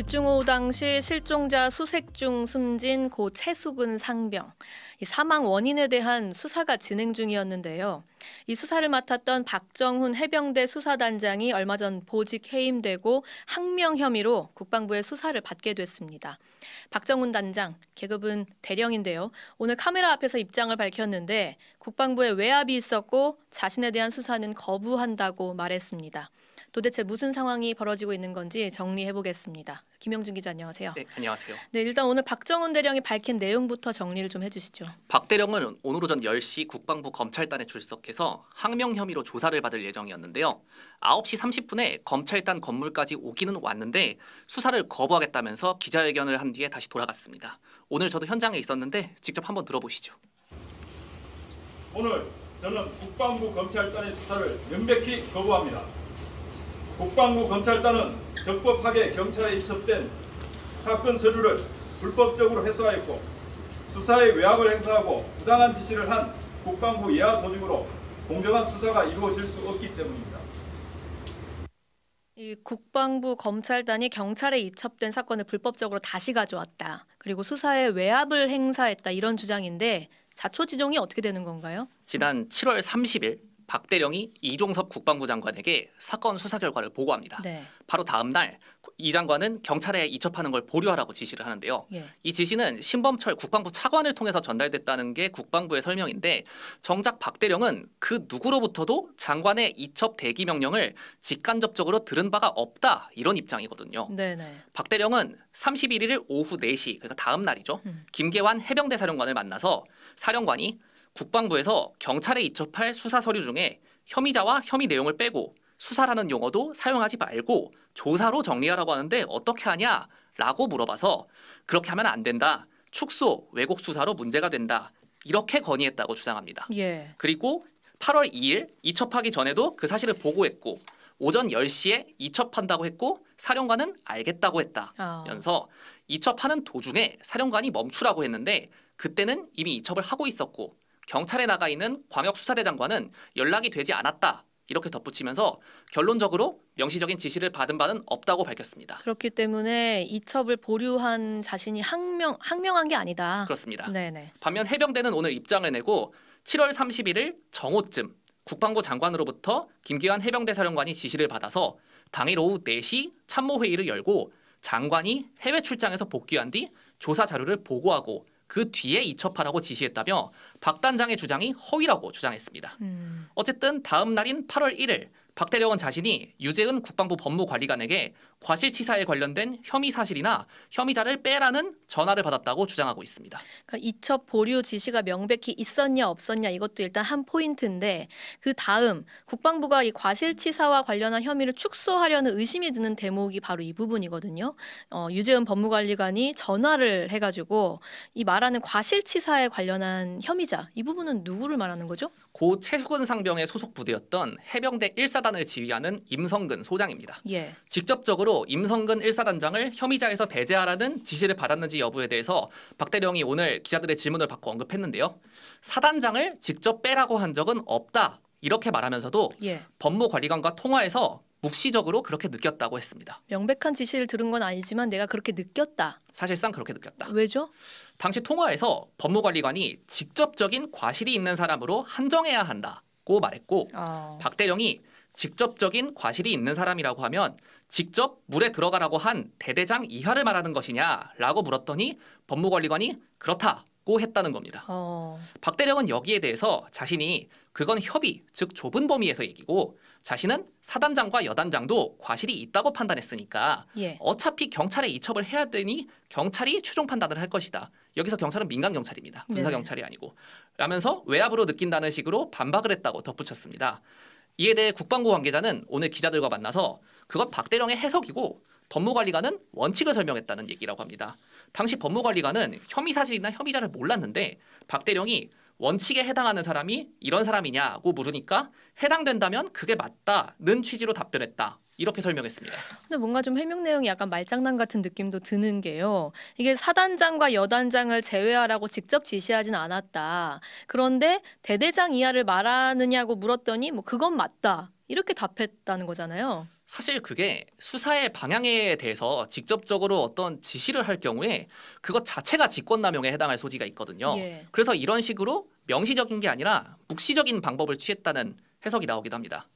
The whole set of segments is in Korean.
집중호우 당시 실종자 수색 중 숨진 고 최수근 상병. 이 사망 원인에 대한 수사가 진행 중이었는데요. 이 수사를 맡았던 박정훈 해병대 수사단장이 얼마 전 보직 해임되고 항명 혐의로 국방부의 수사를 받게 됐습니다. 박정훈 단장, 계급은 대령인데요. 오늘 카메라 앞에서 입장을 밝혔는데 국방부에 외압이 있었고 자신에 대한 수사는 거부한다고 말했습니다. 도대체 무슨 상황이 벌어지고 있는 건지 정리해 보겠습니다. 김영준 기자 안녕하세요. 네, 안녕하세요. 네, 일단 오늘 박정훈 대령이 밝힌 내용부터 정리를 좀 해주시죠. 박 대령은 오늘 오전 10시 국방부 검찰단에 출석해서 항명 혐의로 조사를 받을 예정이었는데요. 9시 30분에 검찰단 건물까지 오기는 왔는데 수사를 거부하겠다면서 기자회견을 한 뒤에 다시 돌아갔습니다. 오늘 저도 현장에 있었는데 직접 한번 들어보시죠. 오늘 저는 국방부 검찰단의 수사를 명백히 거부합니다. 국방부 검찰단은 적법하게 경찰에 입첩된 사건 서류를 불법적으로 해소하였고 수사에 외압을 행사하고 부당한 지시를 한 국방부 예하 조직으로 공정한 수사가 이루어질 수 없기 때문입니다. 이 국방부 검찰단이 경찰에 이첩된 사건을 불법적으로 다시 가져왔다. 그리고 수사에 외압을 행사했다. 이런 주장인데 자초지종이 어떻게 되는 건가요? 지난 7월 30일 박대령이 이종섭 국방부 장관에게 사건 수사 결과를 보고합니다. 네. 바로 다음 날 이 장관은 경찰에 이첩하는 걸 보류하라고 지시를 하는데요. 예. 이 지시는 신범철 국방부 차관을 통해서 전달됐다는 게 국방부의 설명인데 정작 박대령은 그 누구로부터도 장관의 이첩 대기 명령을 직간접적으로 들은 바가 없다 이런 입장이거든요. 네네. 네. 박대령은 31일 오후 4시 그러니까 다음 날이죠. 음. 김계환 해병대 사령관을 만나서 사령관이 국방부에서 경찰에 이첩할 수사 서류 중에 혐의자와 혐의 내용을 빼고 수사라는 용어도 사용하지 말고 조사로 정리하라고 하는데 어떻게 하냐? 라고 물어봐서 그렇게 하면 안 된다. 축소, 왜곡 수사로 문제가 된다. 이렇게 건의했다고 주장합니다. 예. 그리고 8월 2일 이첩하기 전에도 그 사실을 보고했고 오전 10시에 이첩한다고 했고 사령관은 알겠다고 했다면서 아. 이첩하는 도중에 사령관이 멈추라고 했는데 그때는 이미 이첩을 하고 있었고 경찰에 나가 있는 광역수사대 장관은 연락이 되지 않았다. 이렇게 덧붙이면서 결론적으로 명시적인 지시를 받은 바는 없다고 밝혔습니다. 그렇기 때문에 이첩을 보류한 자신이 항명 항명한 게 아니다. 그렇습니다. 네네. 반면 해병대는 오늘 입장을 내고 7월 31일 정오쯤 국방부 장관으로부터 김기환 해병대 사령관이 지시를 받아서 당일 오후 4시 참모 회의를 열고 장관이 해외 출장에서 복귀한 뒤 조사 자료를 보고하고 그 뒤에 이첩하라고 지시했다며 박 단장의 주장이 허위라고 주장했습니다. 음. 어쨌든 다음 날인 8월 1일 박태령은 자신이 유재은 국방부 법무관리관에게 과실치사에 관련된 혐의 사실이나 혐의자를 빼라는 전화를 받았다고 주장하고 있습니다. 그러니까 이첩 보류 지시가 명백히 있었냐 없었냐 이것도 일단 한 포인트인데 그 다음 국방부가 이 과실치사와 관련한 혐의를 축소하려는 의심이 드는 대목이 바로 이 부분이거든요. 어, 유재은 법무관리관이 전화를 해가지고 이 말하는 과실치사에 관련한 혐의자 이 부분은 누구를 말하는 거죠? 고 최수근 상병의 소속 부대였던 해병대 1사단을 지휘하는 임성근 소장입니다. 예. 직접적으로 임성근 1사단장을 혐의자에서 배제하라는 지시를 받았는지 여부에 대해서 박 대령이 오늘 기자들의 질문을 받고 언급했는데요. 사단장을 직접 빼라고 한 적은 없다. 이렇게 말하면서도 예. 법무관리관과 통화해서 묵시적으로 그렇게 느꼈다고 했습니다. 명백한 지시를 들은 건 아니지만 내가 그렇게 느꼈다. 사실상 그렇게 느꼈다. 왜죠? 당시 통화에서 법무관리관이 직접적인 과실이 있는 사람으로 한정해야 한다고 말했고 아... 박 대령이 직접적인 과실이 있는 사람이라고 하면 직접 물에 들어가라고 한 대대장 이하를 말하는 것이냐라고 물었더니 법무관리관이 그렇다고 했다는 겁니다. 어... 박 대령은 여기에 대해서 자신이 그건 협의 즉 좁은 범위에서 얘기고 자신은 사단장과 여단장도 과실이 있다고 판단했으니까 예. 어차피 경찰에 이첩을 해야 되니 경찰이 최종 판단을 할 것이다. 여기서 경찰은 민간 경찰입니다. 군사 네. 경찰이 아니고 라면서 외압으로 느낀다는 식으로 반박을 했다고 덧붙였습니다. 이에 대해 국방부 관계자는 오늘 기자들과 만나서 그건 박대령의 해석이고 법무관리관은 원칙을 설명했다는 얘기라고 합니다. 당시 법무관리관은 혐의 사실이나 혐의자를 몰랐는데 박대령이 원칙에 해당하는 사람이 이런 사람이냐고 물으니까 해당된다면 그게 맞다는 취지로 답변했다. 이렇게 설명했습니다. 근데 뭔가 좀 해명 내용이 약간 말장난 같은 느낌도 드는 게요. 이게 사단장과 여단장을 제외하라고 직접 지시하진 않았다. 그런데 대대장 이하를 말하느냐고 물었더니 뭐 그건 맞다. 이렇게 답했다는 거잖아요. 사실 그게 수사의 방향에 대해서 직접적으로 어떤 지시를 할 경우에 그것 자체가 직권남용에 해당할 소지가 있거든요. 예. 그래서 이런 식으로 명시적인 게 아니라 묵시적인 방법을 취했다는 해석이 나오기도 합니다.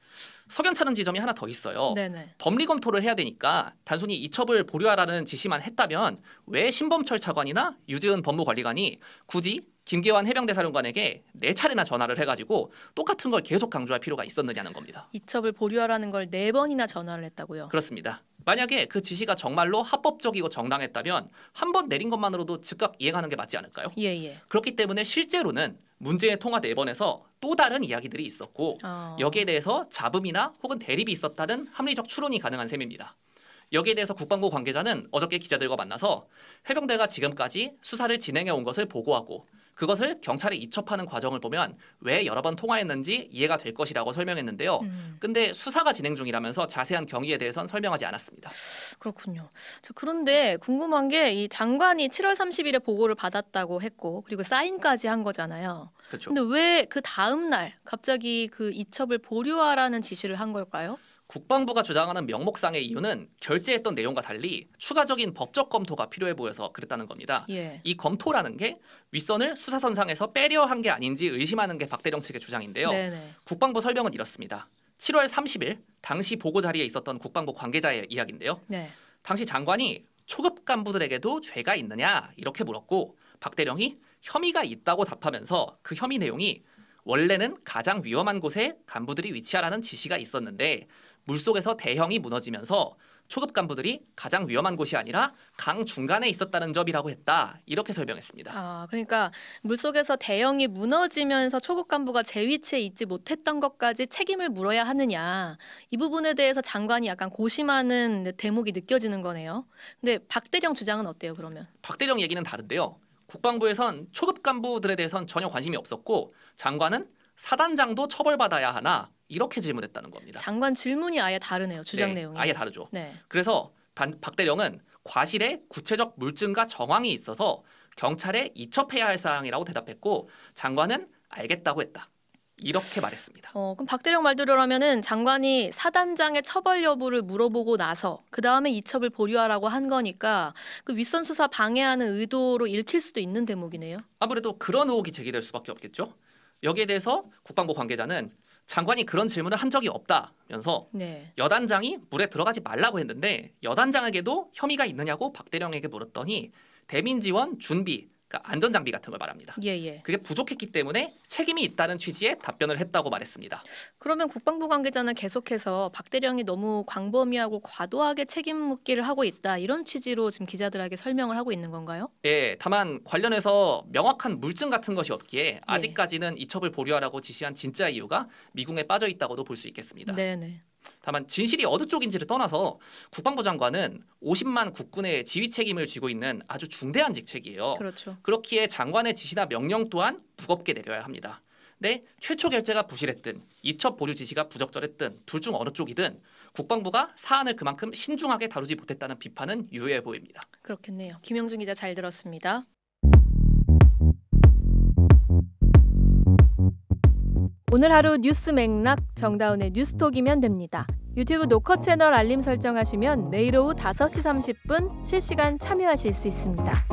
석연찮은 지점이 하나 더 있어요. 네네. 법리 검토를 해야 되니까 단순히 이 첩을 보류하라는 지시만 했다면 왜 신범철 차관이나 유재은 법무관리관이 굳이 김계환 해병대사령관에게 네 차례나 전화를 해가지고 똑같은 걸 계속 강조할 필요가 있었느냐는 겁니다. 이첩을 보류하라는 걸 네 번이나 전화를 했다고요. 그렇습니다. 만약에 그 지시가 정말로 합법적이고 정당했다면 한 번 내린 것만으로도 즉각 이행하는 게 맞지 않을까요? 예, 예. 그렇기 때문에 실제로는 문제의 통화 네 번에서 또 다른 이야기들이 있었고 어. 여기에 대해서 잡음이나 혹은 대립이 있었다는 합리적 추론이 가능한 셈입니다. 여기에 대해서 국방부 관계자는 어저께 기자들과 만나서 해병대가 지금까지 수사를 진행해 온 것을 보고하고 그것을 경찰에 이첩하는 과정을 보면 왜 여러 번 통화했는지 이해가 될 것이라고 설명했는데요. 음. 근데 수사가 진행 중이라면서 자세한 경위에 대해선 설명하지 않았습니다. 그렇군요. 자, 그런데 궁금한 게 이 장관이 7월 30일에 보고를 받았다고 했고 그리고 사인까지 한 거잖아요. 그런데왜그 그렇죠. 다음 날 갑자기 그 이첩을 보류하라는 지시를 한 걸까요? 국방부가 주장하는 명목상의 이유는 결재했던 내용과 달리 추가적인 법적 검토가 필요해 보여서 그랬다는 겁니다. 예. 이 검토라는 게 윗선을 수사선상에서 빼려 한 게 아닌지 의심하는 게 박대령 측의 주장인데요. 네네. 네. 국방부 설명은 이렇습니다. 7월 30일 당시 보고 자리에 있었던 국방부 관계자의 이야기인데요. 네. 당시 장관이 초급 간부들에게도 죄가 있느냐 이렇게 물었고 박대령이 혐의가 있다고 답하면서 그 혐의 내용이 원래는 가장 위험한 곳에 간부들이 위치하라는 지시가 있었는데 물속에서 대형이 무너지면서 초급 간부들이 가장 위험한 곳이 아니라 강 중간에 있었다는 점이라고 했다. 이렇게 설명했습니다. 아, 그러니까 물속에서 대형이 무너지면서 초급 간부가 제 위치에 있지 못했던 것까지 책임을 물어야 하느냐. 이 부분에 대해서 장관이 약간 고심하는 대목이 느껴지는 거네요. 근데 박대령 주장은 어때요, 그러면? 박대령 얘기는 다른데요. 국방부에선 초급 간부들에 대해선 전혀 관심이 없었고 장관은 사단장도 처벌받아야 하나 이렇게 질문했다는 겁니다. 장관 질문이 아예 다르네요. 주장 네, 내용이. 아예 다르죠. 네. 그래서 단, 박대령은 과실에 구체적 물증과 정황이 있어서 경찰에 이첩해야 할 사항이라고 대답했고 장관은 알겠다고 했다. 이렇게 말했습니다. 어, 그럼 박대령 말대로라면은 장관이 사단장의 처벌 여부를 물어보고 나서 그 다음에 이첩을 보류하라고 한 거니까 그 윗선 수사 방해하는 의도로 읽힐 수도 있는 대목이네요. 아무래도 그런 의혹이 제기될 수밖에 없겠죠. 여기에 대해서 국방부 관계자는 장관이 그런 질문을 한 적이 없다면서 네. 여단장이 물에 들어가지 말라고 했는데 여단장에게도 혐의가 있느냐고 박대령에게 물었더니 대민지원 준비 그러니까 안전 장비 같은 걸 말합니다. 예, 예. 그게 부족했기 때문에 책임이 있다는 취지의 답변을 했다고 말했습니다. 그러면 국방부 관계자는 계속해서 박 대령이 너무 광범위하고 과도하게 책임 묻기를 하고 있다 이런 취지로 지금 기자들에게 설명을 하고 있는 건가요? 예, 다만 관련해서 명확한 물증 같은 것이 없기에 예. 아직까지는 이 첩을 보류하라고 지시한 진짜 이유가 미궁에 빠져 있다고도 볼 수 있겠습니다. 네, 네. 다만 진실이 어느 쪽인지를 떠나서 국방부 장관은 50만 국군의 지휘 책임을 쥐고 있는 아주 중대한 직책이에요. 그렇죠. 그렇기에 장관의 지시나 명령 또한 무겁게 내려야 합니다. 근데 네, 최초 결재가 부실했든 이첩 보류 지시가 부적절했든 둘 중 어느 쪽이든 국방부가 사안을 그만큼 신중하게 다루지 못했다는 비판은 유해 보입니다. 그렇겠네요. 김영준 기자 잘 들었습니다. 오늘 하루 뉴스 맥락 정다운의 뉴스톡이면 됩니다. 유튜브 노컷 채널 알림 설정하시면 매일 오후 5시 30분 실시간 참여하실 수 있습니다.